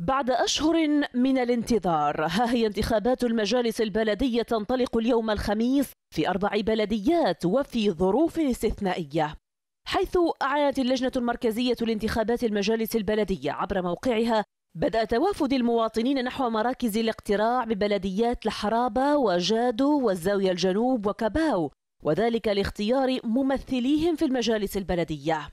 بعد أشهر من الانتظار ها هي انتخابات المجالس البلدية تنطلق اليوم الخميس في أربع بلديات وفي ظروف استثنائية حيث أعلنت اللجنة المركزية لانتخابات المجالس البلدية عبر موقعها بدأ توافد المواطنين نحو مراكز الاقتراع ببلديات الحرابة وجادو والزاوية الجنوب وكباو وذلك لاختيار ممثليهم في المجالس البلدية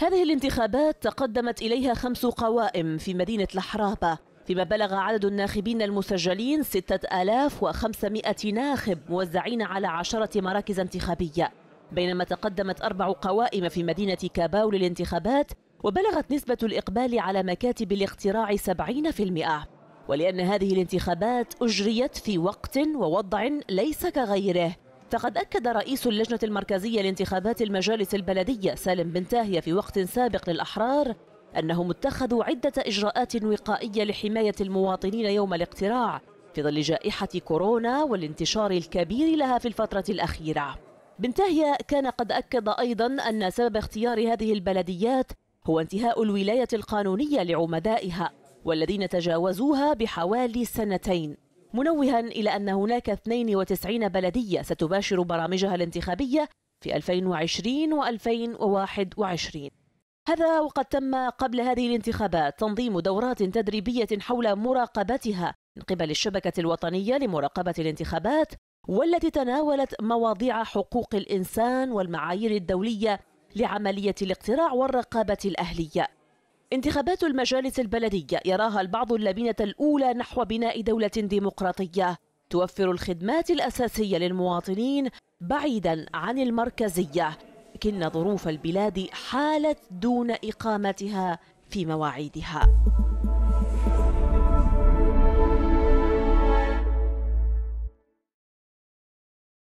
هذه الانتخابات تقدمت إليها خمس قوائم في مدينة الحرابة فيما بلغ عدد الناخبين المسجلين 6500 ناخب موزعين على عشرة مراكز انتخابية بينما تقدمت أربع قوائم في مدينة كاباو للانتخابات وبلغت نسبة الإقبال على مكاتب الاقتراع 70% ولأن هذه الانتخابات أجريت في وقت ووضع ليس كغيره فقد أكد رئيس اللجنة المركزية لانتخابات المجالس البلدية سالم بن تاهية في وقت سابق للأحرار أنهم اتخذوا عدة إجراءات وقائية لحماية المواطنين يوم الاقتراع في ظل جائحة كورونا والانتشار الكبير لها في الفترة الأخيرة بنتهية كان قد أكد أيضا أن سبب اختيار هذه البلديات هو انتهاء الولاية القانونية لعمدائها والذين تجاوزوها بحوالي سنتين منوها إلى أن هناك 92 بلدية ستباشر برامجها الانتخابية في 2020 و2021 هذا وقد تم قبل هذه الانتخابات تنظيم دورات تدريبية حول مراقبتها من قبل الشبكة الوطنية لمراقبة الانتخابات والتي تناولت مواضيع حقوق الإنسان والمعايير الدولية لعملية الاقتراع والرقابة الأهلية انتخابات المجالس البلدية يراها البعض اللبنة الأولى نحو بناء دولة ديمقراطية توفر الخدمات الأساسية للمواطنين بعيدا عن المركزية لكن ظروف البلاد حالت دون إقامتها في مواعيدها